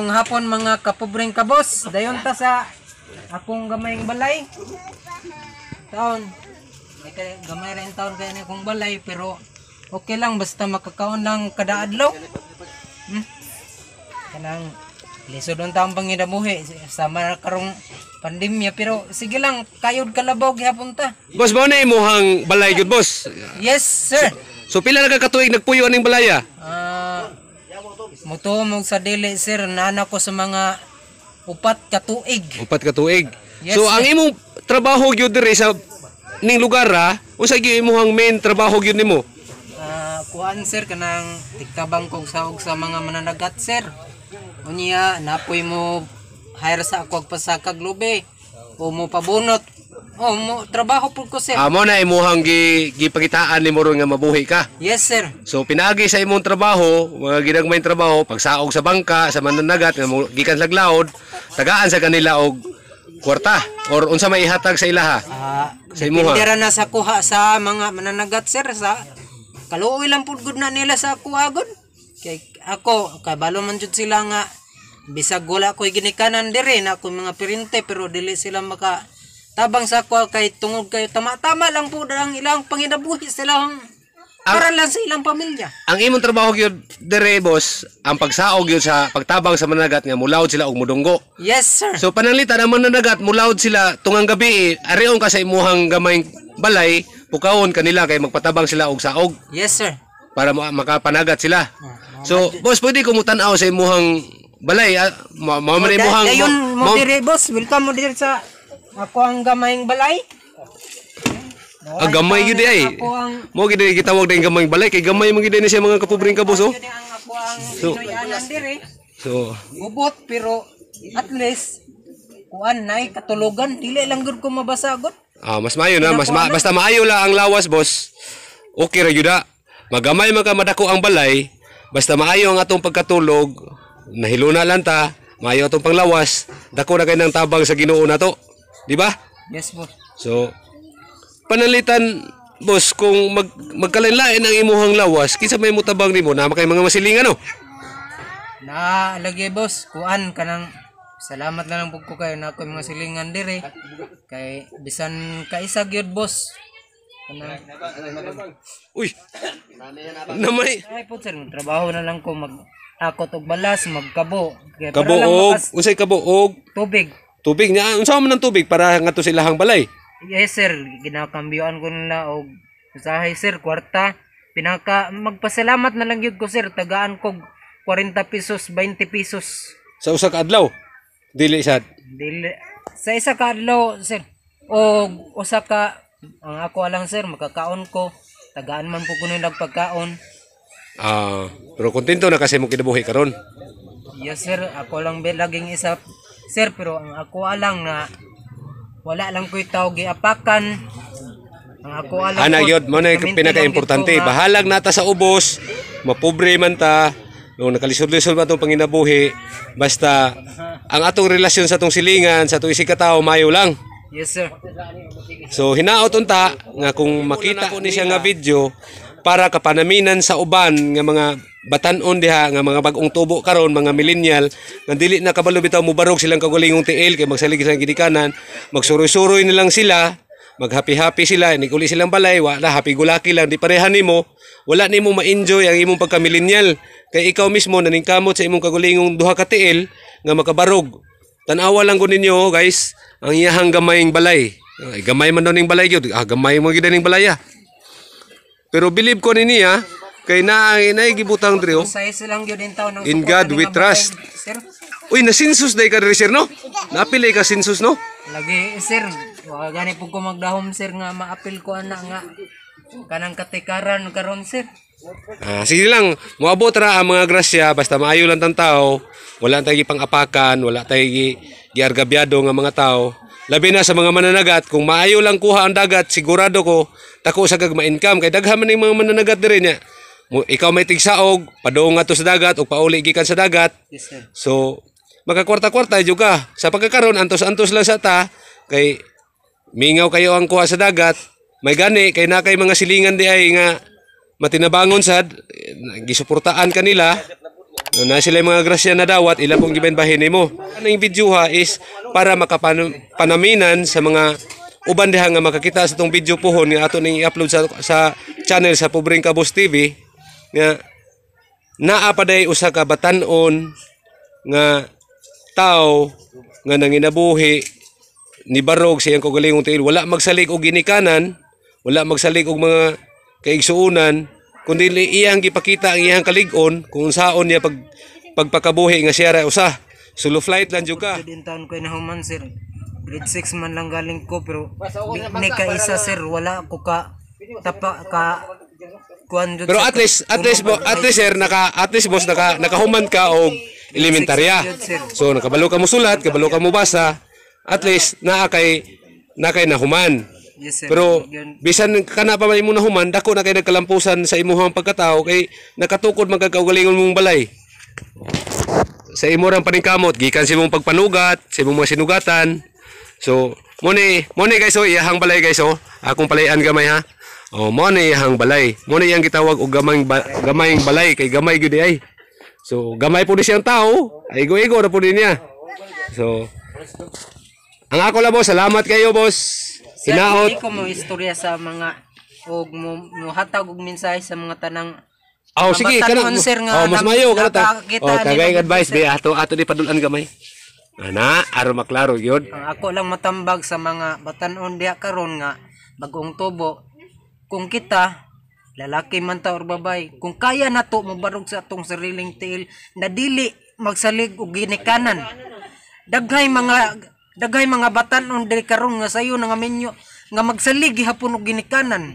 Mayong hapon mga kapobreng kabos. Dayon ta sa akong gamayng balay. Taon. May kay, gamay rin taon kay ni akong balay pero okay lang basta makakaon lang kada adlaw. Hmm? Kanang lisod ang taong pangidamuhi sama karong pandemya pero sige lang kayod kalabog gihapon ta. Boss mo na balay gud boss. Yes sir. So, so pila na ka katuig nagpuyo aning balaya? Ah mo sa dili sir nana ko sa mga upat ka tuig. Upat ka tuig. Yes, so sir. ang imong trabaho gyud diri sa ning lugar ra, unsa gyud imong main trabaho gyud nimo? Uh, kuan sir kanang tiktabang kog sahog sa mga mananagat sir. Unya napoy mo hire sa ako pagpasakag lobe o mo pabunot Oh, mo, trabaho po ko sir. Amo na imuhang gi gipakitaan nimo ron nga mabuhi ka. Yes sir. So pinagi sa imong trabaho, mga ginagmay trabaho, pagsaog sa bangka, sa mananagat nga gikan laglaod, tagaan sa kanila og kwarta or unsa may ihatag sa ilaha. Ah, sa imuha. Pindera na sa kuha sa mga mananagat sir sa kaluoy lang pud gud na nila sa kuha gud. Kay ako kabalo man jud sila nga bisag wala ko'y ginikanan diri na ko mga pirinte pero dili sila maka tabang sa kwal kay tungod kayo tama-tama lang po ang ilang panginabuhi silang para lang sa ilang pamilya. Ang imong trabaho gyud dire boss, ang pagsaog gyud sa pagtabang sa managat nga mulawd sila og mudunggo. Yes sir. So pananglita na managat mulawd sila tungang gabi arion ka sa imuhang gamayng balay pukawon kanila kay magpatabang sila og saog. Yes sir. Para makapanagat sila. Ah, so boss pwede ko mutan-aw sa imuhang balay ah, mao oh, man imuhang Dayon mo dire boss, welcome mo dire sa ako ang gamayng balay. Doray ah, gamay gid eh. ay. Ang... Mo gid gitawag din gamayng balay kay gamay mo gid ni siya mga kapobreng kabos oh. Eh, so, so ubot pero at least kuan nay katulogan dili lang gud ko mabasa Ah, mas maayo na, mas ma basta maayo la ang lawas, boss. Okay ra juda. Magamay man ka madako ang balay, basta maayo ang atong pagkatulog, nahiluna lang ta, maayo atong panglawas, dako na kay nang tabang sa Ginoo na to. Di ba? Yes, boss. So, panalitan, boss, kung mag, magkalain-lain ang imuhang lawas, kinsa may mutabang nimo na kay mga masilingan, no? Na, lagi, boss, kuan kanang, Salamat na lang po kayo na ako mga silingan dire. Kay bisan kaisa, isa gyud boss. Kanang Uy. Namay. Ay po sir, trabaho na lang ko mag akot og balas, magkabo. Kaya kabo og, usay kabo og tubig. Tubig niya. Unsa man ang tubig para ngadto sila hang balay? Yes sir, ginakambyoan ko na og usahay sir kwarta. Pinaka magpasalamat na lang gyud ko sir, tagaan kog 40 pesos, 20 pesos. Sa usa ka adlaw. Dili sad. Dili sa isa ka adlaw sir. O usa ka ang ako lang sir makakaon ko. Tagaan man po kuno nagpagkaon pagkaon. Ah, pero kontento na kasi mo kinabuhi karon. Yes sir, ako lang be laging isa Sir, pero ang ako alang na wala lang ko itaw giapakan. Ang ako alang Ana gyud mo na pinaka-importante. Bahalag nata sa ubos, mapobre man ta. No, nakalisod-lisod man tong panginabuhi. Basta ang atong relasyon sa atong silingan, sa atong isikataw mayo lang. Yes sir. So hinaot unta nga kung makita ko ni siya nga video para kapanaminan sa uban nga mga batanon diha nga mga bagong tubo karon mga millennial nga dili na kabalo bitaw mubarog silang kagulingong tiil kay magsalig sa gidikanan magsuroy-suroy nilang sila maghappy-happy sila nikuli silang balay wala happy gulaki lang di pareha nimo wala nimo ma-enjoy ang imong pagka millennial kay ikaw mismo naning kamot sa imong kagulingong duha ka tiil nga makabarog tan tanawa lang ko ninyo guys ang iyahang gamayng balay Ay, gamay man daw ning balay gyud ah gamay mo gyud ning balay ah. pero believe ko ni niya ah, Kay na ang inay gibutang diri oh. Size lang gyud in In God we trust. Sir. Uy, nasinsus day ka diri sir no? Napili ka sinsus no? Lagi sir, wa gani pud ko magdahom sir nga maapil ko ana nga kanang katikaran karon sir. Ah, sige lang, muabot ra ang mga grasya basta maayo lang tang tao. Wala tay pang wala tay giargabyado nga mga tao. Labi na sa mga mananagat, kung maayo lang kuha ang dagat, sigurado ko tako sa gagma income kay daghan man ning mga mananagat diri niya mo, ikaw may tigsaog, padoong nga to sa dagat o pauli gikan sa dagat. Yes, sir. So, magkakwarta-kwarta jud ka. Ah. Sa pagkakaron antos-antos lang sa ta kay mingaw kayo ang kuha sa dagat. May gani kay na kay mga silingan di ay nga matinabangon sad gisuportaan kanila. Na sila mga grasya na dawat ila pong gibahin mo. Ano yung video ha is para makapanaminan sa mga uban diha nga makakita sa tong video pohon nga ato ning i-upload sa, sa channel sa Pobreng Kabos TV nga naa pa usa ka batan-on nga tao nga nanginabuhi ni barog sa iyang kagalingong tiil wala magsalig og ginikanan wala magsalig og mga kaigsuunan kundi iyang gipakita ang iyang kalig-on kung unsaon niya pag pagpakabuhi nga siya ra usa solo flight lang juga. ka din taon ko inahuman sir grade 6 man lang galing ko pero ni, ni ka isa sir wala ko ka tapa ka pero at least at least bo, at least sir naka at least boss naka nakahuman ka og elementarya. So nakabalo ka mo sulat, kabalo ka mo basa, at least naa kay na kay nahuman. Yes, sir. Pero bisan kana pa man na human, dako na kay nagkalampusan sa imong pagkatao kay nakatukod man mong balay. Sa imo rang paningkamot, gikan sa imong pagpanugat, sa imong mga sinugatan. So, mo ni mo ni guys oh, iyahang balay guys oh. Akong palayan gamay ha. Oh, mo ni hang balay. Mo ni yang gitawag og gamay ba, gamayng balay kay gamay gyud ay. So, gamay po ni siyang tao. Ay go-ego na po din niya. So, ang ako lang boss, salamat kayo boss. Hinaot. Sa ko mo istorya sa mga og mo, mo hatag og mensahe sa mga tanang Oh, sige, kana. Oh, mas mayo kana ta. Oh, kagay advice be ato ato di padulan gamay. Ana, aron maklaro gyud. Ang ako lang matambag sa mga batan-on diha karon nga bagong tubo kung kita lalaki man ta or babay kung kaya nato to mabarog sa atong sariling tiil na dili magsalig og ginikanan daghay mga daghay mga batan-on dili karon nga sayo nga menyo nga magsalig gihapon og ginikanan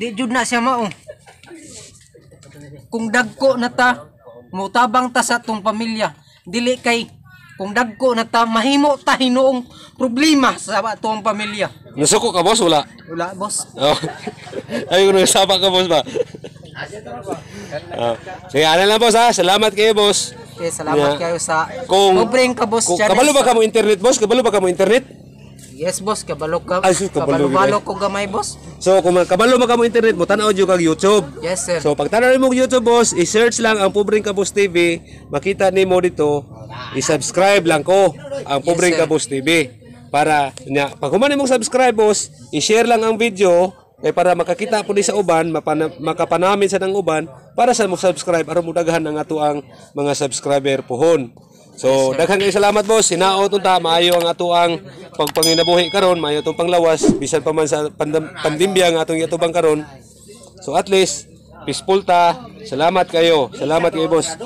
di jud na siya mao kung dagko na ta mutabang ta sa atong pamilya dili kay kung dagko na ta, mahimo ta hinuong problema sa atong pamilya. Nasuko ka boss, wala? Wala boss. Oh. Ay, kung nagsaba ka boss ba? oh. Sige, ano lang boss ha. Salamat kayo boss. Okay, salamat yeah. kayo sa kung, kung, ka boss. Kung, kabalo ba ka mo internet boss? Kabalo ba ka mo internet? Yes, boss. kabalok ka. Ay, sus, kabalok, kabalo ko gamay, boss. So, kung kabalo mo ka mo internet mo, tanaw dyo kag YouTube. Yes, sir. So, pag tanaw mo YouTube, boss, i-search lang ang Pobreng Kabus TV. Makita ni mo dito. I-subscribe lang ko ang Pobreng yes, Kabos TV. Para, niya, pag humanin mo subscribe, boss, i-share lang ang video. Kay eh, para makakita po ni sa uban, mapana, makapanamin sa nang uban, para sa mo subscribe, aron mo daghan ang ato ang mga subscriber pohon. So, daghang kayo salamat boss. Sinaot unta maayo ang ato pagpanginabuhi karon, maayo tong panglawas bisan pa man sa pandemya nga atong yatubang karon. So at least peaceful ta. Salamat kayo. Salamat kayo boss.